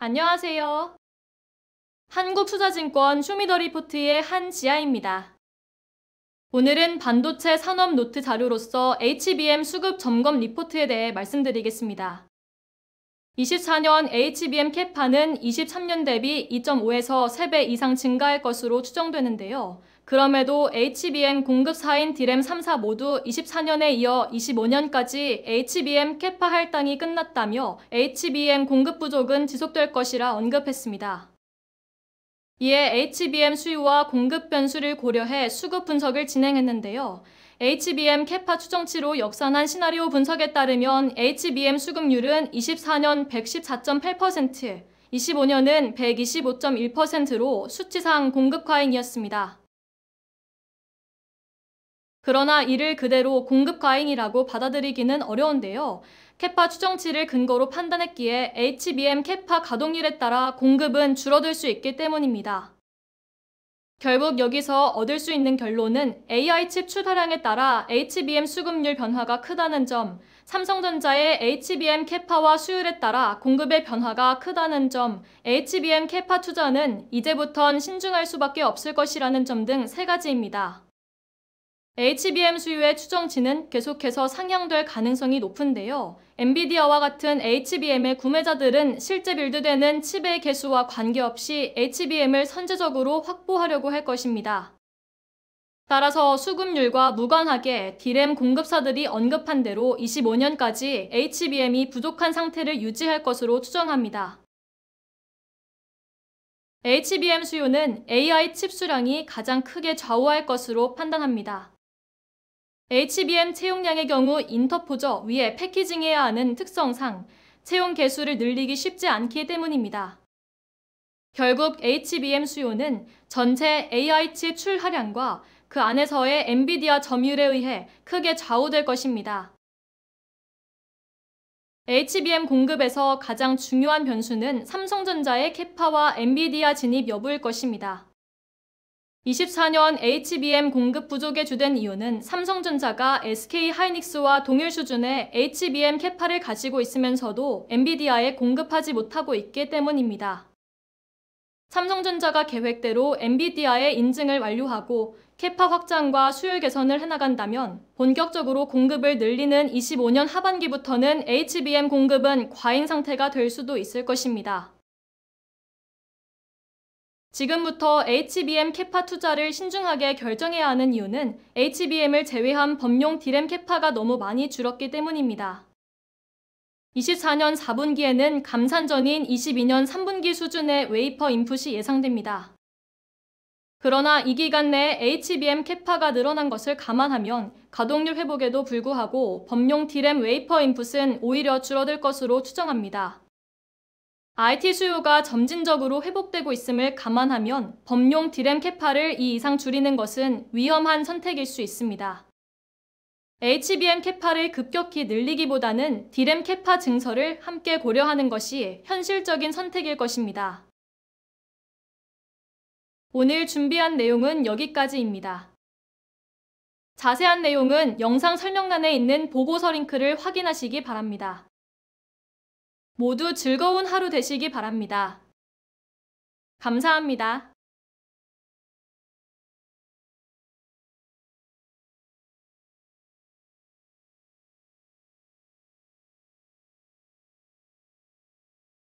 안녕하세요. 한국투자증권 쇼미더리포트의 한지아입니다. 오늘은 반도체 산업 노트 자료로서 HBM 수급 점검 리포트에 대해 말씀드리겠습니다. 24년 HBM 캐파는 23년 대비 2.5에서 3배 이상 증가할 것으로 추정되는데요. 그럼에도 HBM 공급사인 디램 3사 모두 24년에 이어 25년까지 HBM 캐파 할당이 끝났다며 HBM 공급 부족은 지속될 것이라 언급했습니다. 이에 HBM 수요와 공급 변수를 고려해 수급 분석을 진행했는데요. HBM 캐파 추정치로 역산한 시나리오 분석에 따르면 HBM 수급률은 24년 114.8%, 25년은 125.1%로 수치상 공급 과잉이었습니다. 그러나 이를 그대로 공급 과잉이라고 받아들이기는 어려운데요. 캐파 추정치를 근거로 판단했기에 HBM 캐파 가동률에 따라 공급은 줄어들 수 있기 때문입니다. 결국 여기서 얻을 수 있는 결론은 AI 칩 출하량에 따라 HBM 수급률 변화가 크다는 점, 삼성전자의 HBM 캐파와 수율에 따라 공급의 변화가 크다는 점, HBM 캐파 투자는 이제부턴 신중할 수밖에 없을 것이라는 점 등 세 가지입니다. HBM 수요의 추정치는 계속해서 상향될 가능성이 높은데요. 엔비디아와 같은 HBM의 구매자들은 실제 빌드되는 칩의 개수와 관계없이 HBM을 선제적으로 확보하려고 할 것입니다. 따라서 수급률과 무관하게 디램 공급사들이 언급한 대로 25년까지 HBM이 부족한 상태를 유지할 것으로 추정합니다. HBM 수요는 AI 칩 수량이 가장 크게 좌우할 것으로 판단합니다. HBM 채용량의 경우 인터포저 위에 패키징해야 하는 특성상 채용 개수를 늘리기 쉽지 않기 때문입니다. 결국 HBM 수요는 전체 AI 칩 출하량과 그 안에서의 엔비디아 점유율에 의해 크게 좌우될 것입니다. HBM 공급에서 가장 중요한 변수는 삼성전자의 캐파와 엔비디아 진입 여부일 것입니다. 24년 HBM 공급 부족에 주된 이유는 삼성전자가 SK 하이닉스와 동일 수준의 HBM 캐파를 가지고 있으면서도 엔비디아에 공급하지 못하고 있기 때문입니다. 삼성전자가 계획대로 엔비디아의 인증을 완료하고 캐파 확장과 수율 개선을 해나간다면 본격적으로 공급을 늘리는 25년 하반기부터는 HBM 공급은 과잉 상태가 될 수도 있을 것입니다. 지금부터 HBM 캐파 투자를 신중하게 결정해야 하는 이유는 HBM을 제외한 범용 디램 캐파가 너무 많이 줄었기 때문입니다. 24년 4분기에는 감산전인 22년 3분기 수준의 웨이퍼 인풋이 예상됩니다. 그러나 이 기간 내 HBM 캐파가 늘어난 것을 감안하면 가동률 회복에도 불구하고 범용 디램 웨이퍼 인풋은 오히려 줄어들 것으로 추정합니다. IT 수요가 점진적으로 회복되고 있음을 감안하면 법용 디램 캐파를 이 이상 줄이는 것은 위험한 선택일 수 있습니다. HBM 캐파를 급격히 늘리기보다는 디램 캐파 증설을 함께 고려하는 것이 현실적인 선택일 것입니다. 오늘 준비한 내용은 여기까지입니다. 자세한 내용은 영상 설명란에 있는 보고서 링크를 확인하시기 바랍니다. 모두 즐거운 하루 되시기 바랍니다. 감사합니다.